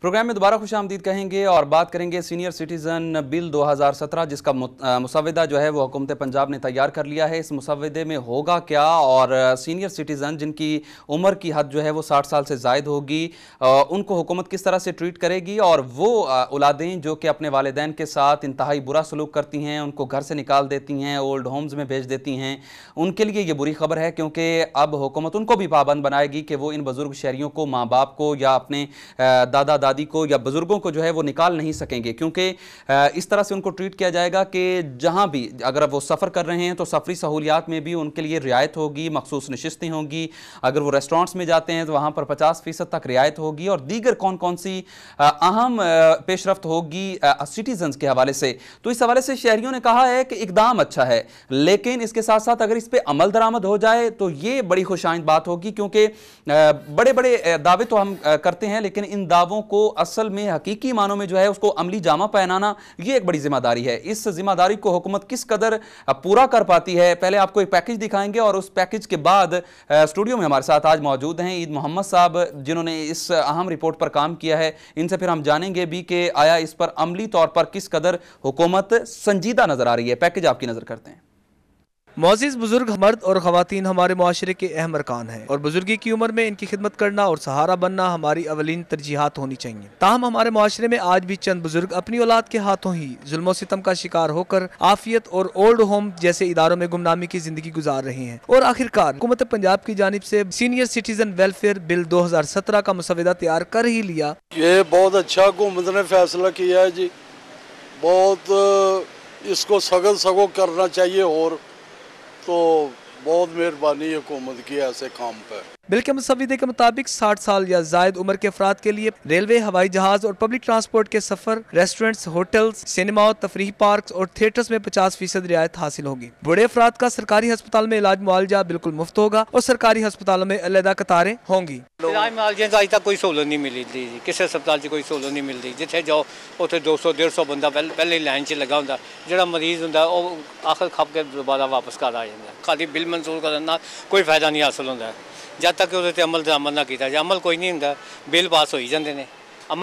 Programme میں دوبارہ خوش آمدید کہیں گے اور بات کریں گے سینئر سٹیزن بل دو ہزار سترہ جس کا مسودہ جو ہے وہ حکومت پنجاب نے تیار کر لیا ہے اس مسودے میں ہوگا کیا اور سینئر سٹیزن جن کی عمر کی حد جو ہے وہ ساٹھ سال سے زائد ہوگی ان کو حکومت کس طرح سے ٹریٹ کرے گی اور وہ اولادیں جو کہ اپنے والدین کے ساتھ انتہائی برا سلوک کرتی ہیں ان کو گھر سے نکال دیتی ہیں اولڈ ہومز میں بھیج دیتی ہیں ان کے لیے یہ بری خبر ہے کیونکہ اب حکومت ان کو بھی پابند بنائے گی کہ وہ ان بزرگ شہریوں کو ماں باپ کو یا اپنے دادا دادی کو یا بزرگوں کو جو ہے وہ نکال نہیں سکیں گے کیونکہ اس طرح سے ان کو ٹریٹ کیا جائے گا کہ جہاں بھی اگر وہ سفر کر رہے ہیں تو سفری سہولیات میں بھی ان کے لیے رعایت ہوگی مخصوص نشستیں ہوں گی اگر وہ ریسٹورانٹس میں جاتے ہیں تو وہاں پر پچاس فیصد تک رعایت ہوگی اور دیگر کون کون سی اہم پیش رفت ہوگی سٹیزنز کے حوالے سے تو اس حوالے سے شہریوں نے کہا ہے کہ اقدام اچھا ہے لیکن اس کے ساتھ ساتھ اگر اس پہ عمل درآمد ہو جائے تو یہ بڑی خوش آئند بات ہوگی کیونکہ بڑے بڑے دعوے تو ہم کرتے ہیں لیکن ان دعووں کو کو اصل میں حقیقی معنوں میں جو ہے اس کو عملی جامہ پہنانا یہ ایک بڑی ذمہ داری ہے اس ذمہ داری کو حکومت کس قدر پورا کر پاتی ہے پہلے آپ کو ایک پیکج دکھائیں گے اور اس پیکج کے بعد اسٹوڈیو میں ہمارے ساتھ آج موجود ہیں عید محمد صاحب جنہوں نے اس اہم رپورٹ پر کام کیا ہے ان سے پھر ہم جانیں گے بھی کہ آیا اس پر عملی طور پر کس قدر حکومت سنجیدہ نظر آ رہی ہے پیکج آپ کی نظر کرتے ہیں معزز بزرگ مرد اور خواتین ہمارے معاشرے کے اہم ارکان ہیں اور بزرگی کی عمر میں ان کی خدمت کرنا اور سہارا بننا ہماری اولین ترجیحات ہونی چاہیے تاہم ہمارے معاشرے میں آج بھی چند بزرگ اپنی اولاد کے ہاتھوں ہی ظلم و ستم کا شکار ہو کر آفیت اور اولڈ ہوم جیسے اداروں میں گمنامی کی زندگی گزار رہے ہیں اور آخرکار حکومت پنجاب کی جانب سے سینئر ویلفیئر بل دو ہزار سترہ کا مسودہ تیار کر ہی لیا یہ بہت اچھا حکومت نے فیصلہ کیا ہے جی۔ بہت اس کو تو بہت مہربانی حکومت کی ایسے کام پہ بل کے مصویدے کے مطابق ساٹھ سال یا زائد عمر کے افراد کے لیے ریلوے ہوائی جہاز اور پبلک ٹرانسپورٹ کے سفر ریسٹورنٹس ہوٹلز سینما تفریح پارکس اور تھیٹرز میں پچاس فیصد رعایت حاصل ہوگی بڑے افراد کا سرکاری ہسپتال میں علاج معالجہ بالکل مفت ہوگا اور سرکاری ہسپتالوں میں علیحدہ قطاریں ہوں گی علاج معالجے کا آج تک کوئی سہولت نہیں ملی تھی جی۔ کسی ہسپتال سے کوئی سہولت نہیں ملتی جتنے جاؤ اتنے دو سو ڈیڑھ سو بندہ پہلے لائن سے لگا ہوں جہاں مریض ہوں وہ آخر کھپ کے دوبارہ واپس گھر آ جائے خالی بل منسوخ کرنے کوئی فائدہ نہیں حاصل ہوتا ہے جب تک عمل سے عمل نہ بل پاس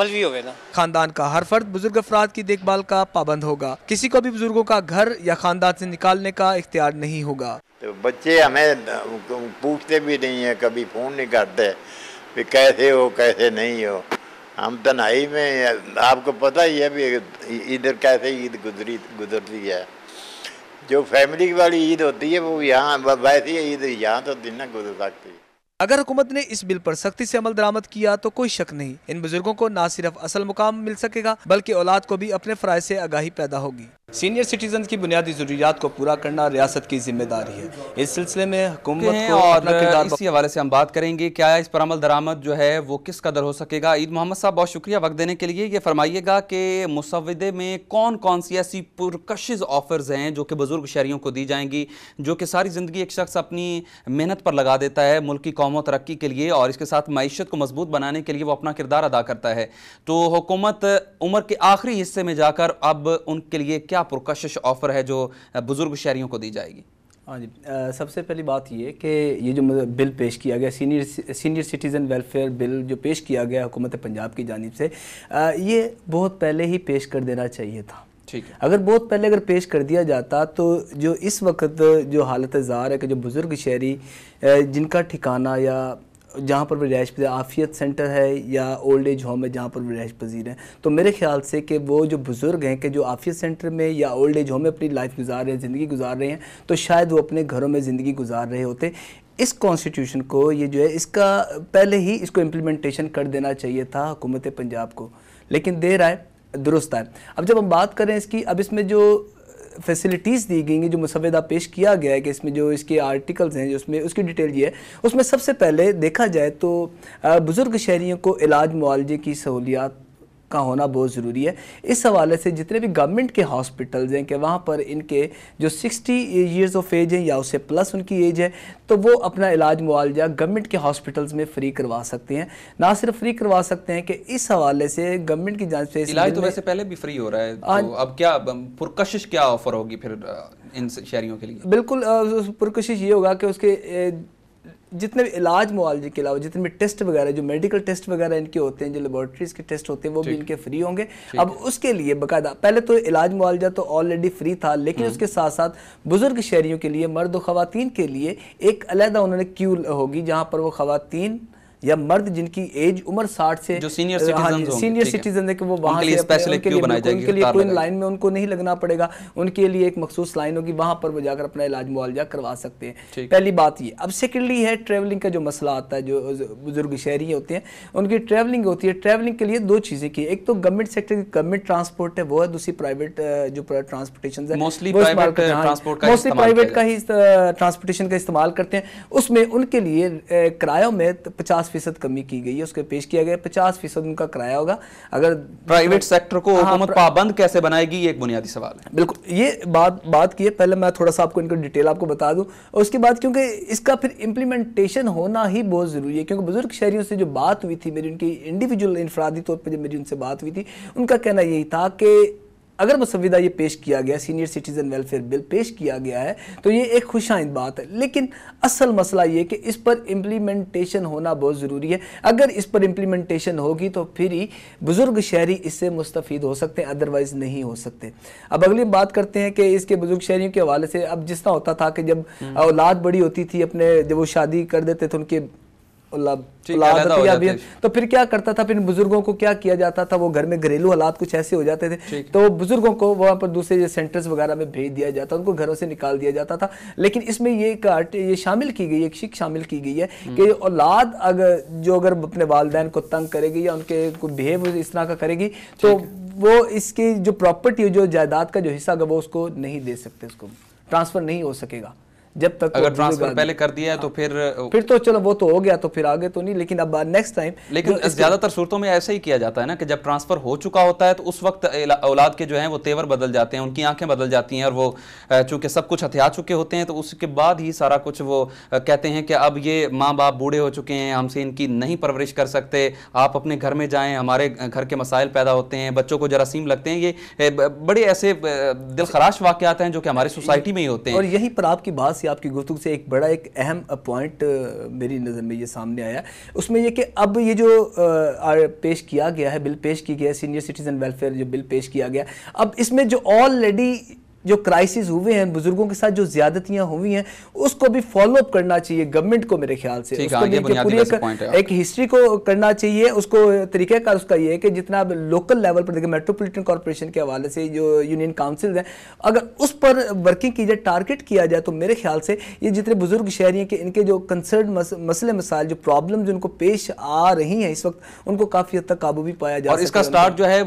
بھی ہوئے نا خاندان کا ہر فرد بزرگ افراد کی دیکھ بھال کا پابند ہوگا کسی کو بھی بزرگوں کا گھر یا خاندان سے نکالنے کا اختیار نہیں ہوگا تو بچے ہمیں پوچھتے بھی نہیں ہیں کبھی فون نہیں کرتے کیسے ہو کیسے نہیں ہو ہم تنہائی میں آپ کو پتا ہی ہے بھی ادھر کیسے عید گزری گزرتی ہے جو فیملی والی عید ہوتی ہے وہ یہاں ویسی عید یہاں تو دن نہ گزر سکتی اگر حکومت نے اس بل پر سختی سے عمل درامت کیا تو کوئی شک نہیں ان بزرگوں کو نہ صرف اصل مقام مل سکے گا بلکہ اولاد کو بھی اپنے فرائض سے آگاہی پیدا ہوگی سینئر سٹیزنز کی بنیادی ضروریات کو پورا کرنا ریاست کی ذمہ داری ہے اس سلسلے میں حکومت کو اور اسی حوالے سے ہم بات کریں گے کیا اس پر عمل درامت جو ہے وہ کس قدر ہو سکے گا عید محمد صاحب بہت شکریہ وقت دینے کے لیے یہ فرمائیے گا کہ مسودے میں کون کون سی ایسی پرکشز آفرز ہیں جو کہ بزرگ شہریوں کو دی جائیں گی جو کہ ساری زندگی ایک شخص اپنی محنت پر لگا دیتا ہے ملکی قوم و ترقی کے لیے اور اس کے ساتھ معیشت کو مضبوط بنانے کے لیے وہ اپنا کردار ادا کرتا ہے تو حکومت عمر کے آخری حصے میں جا کر اب ان کے لیے کیا پرکشش آفر ہے جو بزرگ شہریوں کو دی جائے گی ہاں جی سب سے پہلی بات یہ کہ یہ جو مطلب بل پیش کیا گیا سینئر سٹیزن ویلفیئر بل جو پیش کیا گیا حکومت پنجاب کی جانب سے یہ بہت پہلے ہی پیش کر دینا چاہیے تھا ٹھیک اگر بہت پہلے اگر پیش کر دیا جاتا تو جو اس وقت جو حالت زار ہے کہ جو بزرگ شہری جن کا ٹھکانہ یا جہاں پر وہ رہائش پذیر آفیت سینٹر ہے یا اولڈ ایج ہوم ہے جہاں پر وہ رہائش پذیر ہیں تو میرے خیال سے کہ وہ جو بزرگ ہیں کہ جو آفیت سینٹر میں یا اولڈ ایج ہوم میں اپنی لائف گزار رہے ہیں زندگی گزار رہے ہیں تو شاید وہ اپنے گھروں میں زندگی گزار رہے ہوتے اس کانسٹیٹیوشن کو یہ جو ہے اس کا پہلے ہی اس کو امپلیمنٹیشن کر دینا چاہیے تھا حکومت پنجاب کو لیکن دیر آئے درست آئے اب جب ہم بات کریں اس کی اب اس میں جو فیسلٹیز دی گئیں گے جو مسودہ پیش کیا گیا ہے کہ اس میں جو اس کے آرٹیکلز ہیں جو اس میں اس کی ڈیٹیل یہ ہے اس میں سب سے پہلے دیکھا جائے تو بزرگ شہریوں کو علاج معالجے کی سہولیات کا ہونا بہت ضروری ہے اس حوالے سے جتنے بھی گورنمنٹ کے ہاسپٹلز ہیں کہ وہاں پر ان کے جو سکسٹی ایئرز آف ایج ہیں یا اس سے پلس ان کی ایج ہے تو وہ اپنا علاج معالجہ گورنمنٹ کے ہاسپٹلز میں فری کروا سکتے ہیں نہ صرف فری کروا سکتے ہیں کہ اس حوالے سے گورنمنٹ کی جانب سے علاج تو ویسے پہلے بھی فری ہو رہا ہے تو ہاں جی۔ اب کیا پرکشش کیا آفر ہوگی پھر ان شہریوں کے لیے بالکل پرکشش یہ ہوگا کہ اس کے جتنے بھی علاج معالجے کے علاوہ جتنے بھی ٹیسٹ وغیرہ جو میڈیکل ٹیسٹ وغیرہ ان کے ہوتے ہیں جو لیبورٹریز کے ٹیسٹ ہوتے ہیں وہ بھی ان کے فری ہوں گے اب اس کے لیے باقاعدہ پہلے تو علاج معالجہ تو آلریڈی فری تھا لیکن اس کے ساتھ ساتھ بزرگ شہریوں کے لیے مرد و خواتین کے لیے ایک علیحدہ انہوں نے کیو ہوگی جہاں پر وہ خواتین یا مرد جن کی ایج عمر ساٹھ سے جو ہاں جی، سینئر پہلی بات یہ اب سیکنڈلی ہے بزرگ شہری ہوتے ہیں ان کی ٹریولنگ ہوتی ہے ٹریولنگ کے لیے دو چیزیں کی ایک تو گورنمنٹ سیکٹر وہ جو ہاں جی، ہے ٹرانسپورٹیشن کا استعمال کرتے ہیں اس میں ان کے لیے کرایوں میں پچاس فیصد کمی کی گئی ہے اس کے پیش کیا گیا ہے پچاس فیصد ان کا کرایا ہوگا اگر پرائیویٹ سیکٹر کو ہاں، حکومت پابند کیسے بنائے گی یہ ایک بنیادی سوال ہے بالکل یہ بات بات کی ہے پہلے میں تھوڑا سا آپ کو ان کو ڈیٹیل آپ کو بتا دوں اور اس کے بعد کیونکہ اس کا پھر امپلیمنٹیشن ہونا ہی بہت ضروری ہے کیونکہ بزرگ شہریوں سے جو بات ہوئی تھی میری ان کی انڈیویجول انفرادی طور پہ جب میری ان سے بات ہوئی تھی ان کا کہنا یہی تھا کہ اگر مسودہ یہ پیش کیا گیا سینئر سٹیزن ویلفیئر بل پیش کیا گیا ہے تو یہ ایک خوش آئند بات ہے لیکن اصل مسئلہ یہ کہ اس پر امپلیمنٹیشن ہونا بہت ضروری ہے اگر اس پر امپلیمنٹیشن ہوگی تو پھر ہی بزرگ شہری اس سے مستفید ہو سکتے ہیں ادروائز نہیں ہو سکتے اب اگلی بات کرتے ہیں کہ اس کے بزرگ شہریوں کے حوالے سے اب جس طرح ہوتا تھا کہ جب اولاد بڑی ہوتی تھی اپنے جب وہ شادی کر دیتے تھے ان کے تو پھر کیا کرتا تھا پھر بزرگوں کو کیا کیا جاتا تھا وہ گھر میں گھریلو حالات کچھ ایسے ہو جاتے تھے تو بزرگوں کو وہاں پر دوسرے سینٹرز وغیرہ میں بھیج دیا جاتا ان کو گھروں سے نکال دیا جاتا تھا لیکن اس میں یہ ایک یہ شامل کی گئی ایک شک شامل کی گئی ہے کہ اولاد اگر جو اگر اپنے والدین کو تنگ کرے گی یا ان کے بہیو اس طرح کا کرے گی تو وہ اس کی جو پراپرٹی جو جائیداد کا جو حصہ وہ اس کو نہیں دے سکتے اس کو ٹرانسفر نہیں ہو سکے گا جب تک اگر ٹرانسفر پہلے کر دیا ہے تو پھر پھر تو چلو وہ تو ہو گیا تو پھر آگے تو نہیں لیکن اب ٹائم لیکن زیادہ تر صورتوں میں ایسا ہی کیا جاتا ہے ہے نا کہ جب ٹرانسفر ہو چکا ہوتا تو اس وقت اولاد کے جو ہیں وہ تیور بدل جاتے ہیں ان کی آنکھیں بدل جاتی ہیں اور وہ چونکہ سب کچھ ہتھیا چکے ہوتے ہیں تو اس کے بعد ہی سارا کچھ وہ کہتے ہیں کہ اب یہ ماں باپ بوڑھے ہو چکے ہیں ہم سے ان کی نہیں پرورش کر سکتے آپ اپنے گھر میں جائیں ہمارے گھر کے مسائل پیدا ہوتے ہیں بچوں کو جراثیم لگتے ہیں یہ بڑے ایسے دل خراش واقعات ہیں جو کہ ہماری سوسائٹی میں ہی ہوتے ہیں اور یہی پر آپ کی بات آپ کی گفتگو سے ایک بڑا ایک اہم پوائنٹ میری نظر میں یہ سامنے آیا اس میں یہ کہ اب یہ جو پیش کیا گیا ہے بل پیش کیا گیا ہے سینئر سٹیزن ویلفیئر جو بل پیش کیا گیا اب اس میں جو آلریڈی جو کرائس ہوئے ہیں بزرگوں کے ساتھ جو زیادتیاں ہوئی ہیں اس کو بھی فالو اپ کرنا چاہیے گورنمنٹ کو میرے خیال سے ایک ہسٹری کو کرنا چاہیے اس کو طریقہ کار اس کا یہ ہے کہ جتنا لوکل لیول پر دیکھیں میٹروپولیٹن کارپوریشن کے حوالے سے جو یونین کاؤنسل ہیں اگر اس پر ورکنگ کی جائے ٹارگٹ کیا جائے تو میرے خیال سے یہ جتنے بزرگ شہری ہیں کہ ان کے جو کنسرن مسئلے مسائل جو پرابلم جو ان کو پیش آ رہی ہیں اس وقت ان کو کافی حد تک قابو بھی پایا جا جو ہے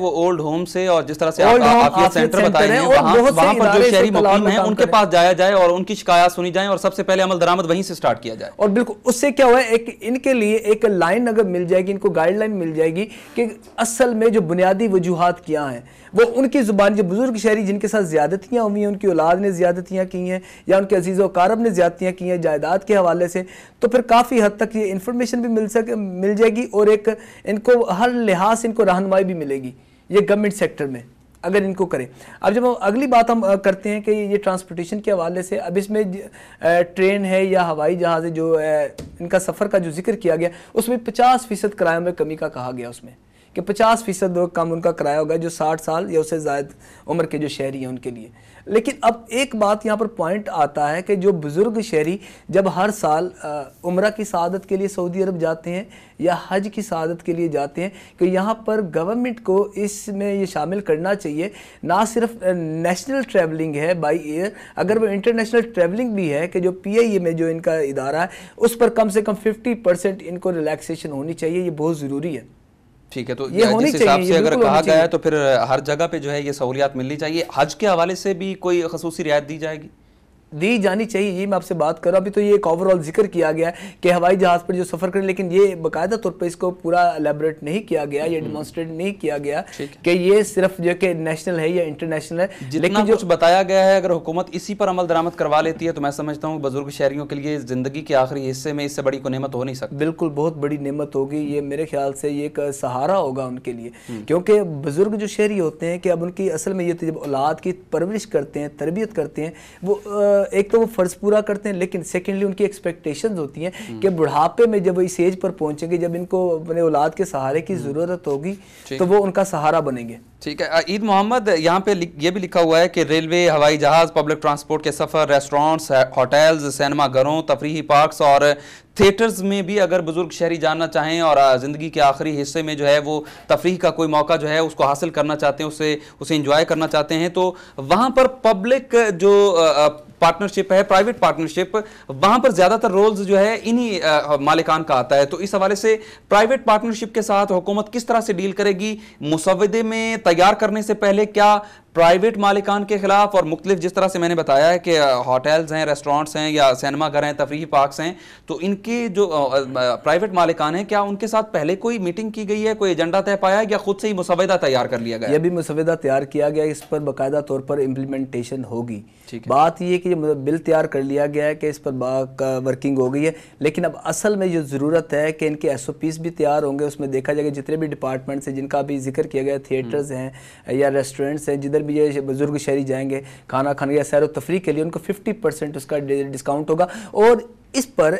اور جس طرح سے آپ سینٹر بتائیں وہاں پر اور جو شہری مقیم ہیں ان کے پاس جایا جائے اور ان کی شکایات سنی جائیں اور سب سے پہلے عمل درامت وہیں سے سٹارٹ کیا جائے اور بالکل اس سے کیا ہوا ہے ایک ان کے لیے ایک لائن اگر مل جائے گی ان کو گائیڈ لائن مل جائے گی کہ اصل میں جو بنیادی وجوہات کیا ہیں وہ ان کی زبان جو بزرگ شہری جن کے ساتھ زیادتیاں ہوئی ہیں ان کی اولاد نے زیادتیاں کی ہیں یا ان کے عزیز و قارب نے زیادتیاں کی ہیں جائیداد کے حوالے سے تو پھر کافی حد تک یہ انفرمیشن بھی مل سک مل جائے گی اور ایک ان کو ہر لحاظ ان کو رہنمائی بھی ملے گی یہ گورنمنٹ سیکٹر میں اگر ان کو کریں اب جب ہم اگلی بات ہم کرتے ہیں کہ یہ ٹرانسپورٹیشن کے حوالے سے اب اس میں ٹرین ہے یا ہوائی جہاز ہے جو ان کا سفر کا جو ذکر کیا گیا اس میں پچاس فیصد کرایوں میں کمی کا کہا گیا اس میں کہ پچاس فیصد وہ کام ان کا کرایہ ہوگا جو ساٹھ سال یا اس سے زائد عمر کے جو شہری ہیں ان کے لیے لیکن اب ایک بات یہاں پر پوائنٹ آتا ہے کہ جو بزرگ شہری جب ہر سال عمرہ کی سعادت کے لیے سعودی عرب جاتے ہیں یا حج کی سعادت کے لیے جاتے ہیں کہ یہاں پر گورنمنٹ کو اس میں یہ شامل کرنا چاہیے نہ صرف نیشنل ٹریولنگ ہے بائی ایئر اگر وہ انٹرنیشنل ٹریولنگ بھی ہے کہ جو پی آئی اے میں جو ان کا ادارہ ہے اس پر کم سے کم ففٹی پرسنٹ ان کو ریلیکسیشن ہونی چاہیے یہ بہت ضروری ہے ٹھیک ہے تو حساب سے اگر کہا گیا ہے تو پھر ہر جگہ پہ جو ہے یہ سہولیات ملنی چاہیے حج کے حوالے سے بھی کوئی خصوصی رعایت دی جائے گی دی جانی چاہیے یہ میں آپ سے بات کر ہوں ابھی تو یہ ایک آورال ذکر کیا گیا ہے کہ ہوائی جہاز پر جو سفر کریں لیکن یہ باقاعدہ طور پہ اس کو پورا الیبوریٹ نہیں کیا گیا یہ ڈیمانسٹریٹ نہیں کیا گیا کہ یہ صرف جو کہ نیشنل ہے یا انٹرنیشنل ہے لیکن جو بتایا گیا ہے اگر حکومت اسی پر عمل درامت کروا لیتی ہے تو میں سمجھتا ہوں بزرگ شہریوں کے لیے زندگی کے آخری حصے میں اس سے بڑی کو نعمت ہو نہیں سکتی بالکل بہت بڑی نعمت ہوگی یہ میرے خیال سے یہ ایک سہارا ہوگا ان کے لیے کیونکہ بزرگ جو شہری ہوتے ہیں کہ اب ان کی اصل میں یہ جب اولاد کی پرورش کرتے ہیں تربیت کرتے ہیں وہ ایک تو وہ فرض پورا کرتے ہیں لیکن سیکنڈلی ان کی ایکسپیکٹیشنز ہوتی ہیں کہ بڑھاپے میں جب وہ اس ایج پر پہنچیں گے جب ان کو اپنے اولاد کے سہارے کی ضرورت ہوگی تو وہ ان کا سہارا بنیں گے ٹھیک ہے عید محمد یہاں پہ یہ بھی لکھا ہوا ہے کہ ریلوے ہوائی جہاز پبلک ٹرانسپورٹ کے سفر ریسٹورانٹس ہوٹلز سینما گھروں تفریحی پارکس اور تھیٹرز میں بھی اگر بزرگ شہری جاننا چاہیں اور زندگی کے آخری حصے میں جو ہے وہ تفریح کا کوئی موقع جو ہے اس کو حاصل کرنا چاہتے ہیں اسے اسے انجوائے کرنا چاہتے ہیں تو وہاں پر پبلک جو پارٹنرشپ ہے پرائیویٹ پارٹنرشپ وہاں پر زیادہ تر رولز جو ہے انہی مالکان کا آتا ہے تو اس حوالے سے پرائیویٹ پارٹنرشپ کے ساتھ حکومت کس طرح سے ڈیل کرے گی مسودے میں تیار کرنے سے پہلے کیا پرائیویٹ مالکان کے خلاف اور مختلف جس طرح سے میں نے بتایا ہے کہ ہوتیلز ہیں ریسٹورانٹس ہیں یا سینما گھر ہیں تفریحی پارکس ہیں تو ان کے جو پرائیویٹ مالکان ہیں کیا ان کے ساتھ پہلے کوئی میٹنگ کی گئی ہے کوئی ایجنڈا طے پایا ہے یا خود سے ہی مسودہ تیار کر لیا گیا یہ بھی مسودہ تیار کیا گیا اس پر باقاعدہ طور پر امپلیمنٹیشن ہوگی بات یہ کہ یہ مطلب بل تیار کر لیا گیا ہے کہ اس پر ورکنگ ہو گئی ہے لیکن اب اصل میں یہ ضرورت ہے کہ ان کے ایس او پیز بھی تیار ہوں گے اس میں دیکھا جائے گا جتنے بھی ڈپارٹمنٹس ہیں جن کا بھی ذکر کیا گیا تھیٹرز ہیں یا ریسٹورینٹس ہیں جدھر بھی جو بزرگ شہری جائیں گے کھانا کھانے یا سیر و تفریح کے لیے ان کو ففٹی پرسنٹ اس کا ڈسکاؤنٹ ہوگا اور اس پر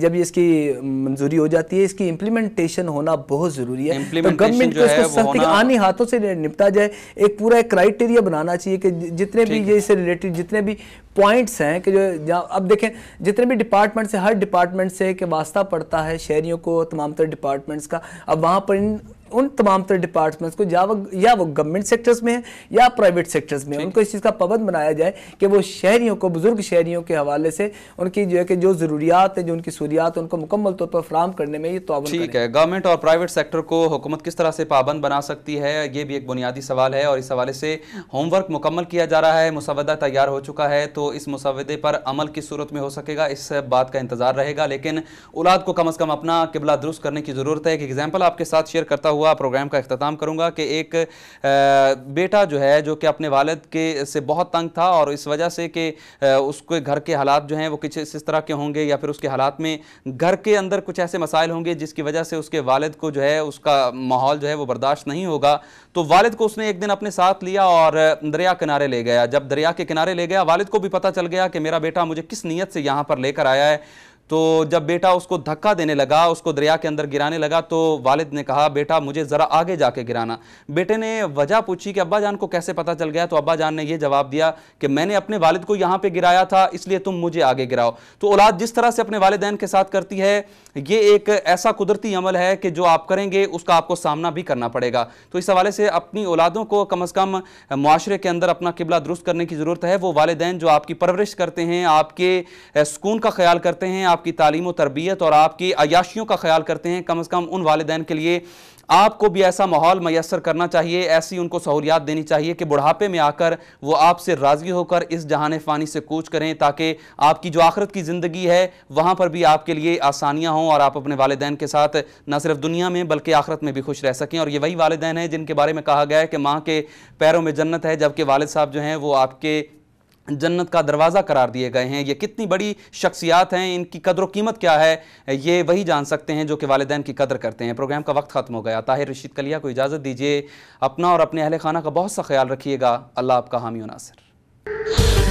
جب اس کی منظوری ہو جاتی ہے اس کی امپلیمنٹیشن ہونا بہت ضروری ہے تو گورنمنٹ کو اس کو سختی آنی ہاتھوں سے نپٹا جائے ایک پورا ایک کرائٹیریا بنانا چاہیے کہ جتنے بھی یہ اس سے ریلیٹڈ جتنے بھی پوائنٹس ہیں کہ جو اب دیکھیں جتنے بھی ڈپارٹمنٹس ہیں ہر ڈپارٹمنٹ سے کہ واسطہ پڑتا ہے شہریوں کو تمام تر ڈپارٹمنٹس کا اب وہاں پر ان ان تمام تر ڈپارٹمنٹس کو وہ یا وہ گورنمنٹ سیکٹرز میں یا پرائیویٹ سیکٹرز میں ان کو اس چیز کا پابند بنایا جائے کہ وہ شہریوں کو بزرگ شہریوں کے حوالے سے ان کی جو ہے کہ جو ضروریات ہیں جو ان کی سہولیات ان کو مکمل طور پر فراہم کرنے میں یہ کریں ٹھیک ہے گورنمنٹ اور پرائیویٹ سیکٹر کو حکومت کس طرح سے پابند بنا سکتی ہے یہ بھی ایک بنیادی سوال ہے اور اس حوالے سے ہوم ورک مکمل کیا جا رہا ہے مسودہ تیار ہو چکا ہے تو اس مسودے پر عمل کی صورت میں ہو سکے گا اس بات کا انتظار رہے گا لیکن اولاد کو کم از کم اپنا قبلہ درست کرنے کی ضرورت ہے ایک ایگزامپل آپ کے ساتھ شیئر کرتا ہوا پروگرام کا اختتام کروں گا کہ ایک بیٹا جو ہے جو کہ اپنے والد کے کے سے سے بہت تنگ تھا اور اس اس وجہ کہ گھر حالات جو ہیں وہ کچھ اس اس طرح کے کے ہوں گے یا پھر حالات میں گھر کے اندر کچھ ایسے مسائل ہوں گے جس کی وجہ سے اس کے والد کو جو ہے اس کا ماحول جو ہے وہ برداشت نہیں ہوگا تو والد کو اس نے ایک دن اپنے ساتھ لیا اور دریا کنارے لے گیا جب دریا کے کنارے لے گیا والد کو بھی پتا چل گیا کہ میرا بیٹا مجھے کس نیت سے یہاں پر لے کر آیا ہے تو جب بیٹا اس کو دھکا دینے لگا اس کو دریا کے اندر گرانے لگا تو والد نے کہا بیٹا مجھے ذرا آگے جا کے گرانا بیٹے نے وجہ پوچھی کہ ابا جان کو کیسے پتا چل گیا تو ابا جان نے یہ جواب دیا کہ میں نے اپنے والد کو یہاں پہ گرایا تھا اس لیے تم مجھے آگے گراؤ تو اولاد جس طرح سے اپنے والدین کے ساتھ کرتی ہے یہ ایک ایسا قدرتی عمل ہے کہ جو آپ کریں گے اس کا آپ کو سامنا بھی کرنا پڑے گا تو اس حوالے سے اپنی اولادوں کو کم از کم معاشرے کے اندر اپنا قبلہ درست کرنے کی ضرورت ہے وہ والدین جو آپ کی پرورش کرتے ہیں آپ کے سکون کا خیال کرتے ہیں آپ کی تعلیم و تربیت اور آپ کی عیاشیوں کا خیال کرتے ہیں کم کم از ان والدین کے لیے آپ کو بھی ایسا ماحول میسر کرنا چاہیے ایسی ان کو سہولیات دینی چاہیے کہ بڑھاپے میں آ کر وہ آپ سے راضی ہو کر اس جہان فانی سے کوچ کریں تاکہ آپ کی جو آخرت کی زندگی ہے وہاں پر بھی آپ کے لیے آسانیاں ہوں اور آپ اپنے والدین کے ساتھ نہ صرف دنیا میں بلکہ آخرت میں بھی خوش رہ سکیں اور یہ وہی والدین ہیں جن کے بارے میں کہا گیا ہے کہ ماں کے پیروں میں جنت ہے جبکہ والد صاحب جو ہیں وہ آپ کے جنت کا دروازہ قرار دیے گئے ہیں یہ کتنی بڑی شخصیات ہیں ان کی قدر و قیمت کیا ہے یہ وہی جان سکتے ہیں جو کہ والدین کی قدر کرتے ہیں پروگرام کا وقت ختم ہو گیا طاہر رشید کلیہ کو اجازت دیجیے اپنا اور اپنے اہل خانہ کا بہت سا خیال رکھیے گا اللہ آپ کا حامی و ناصر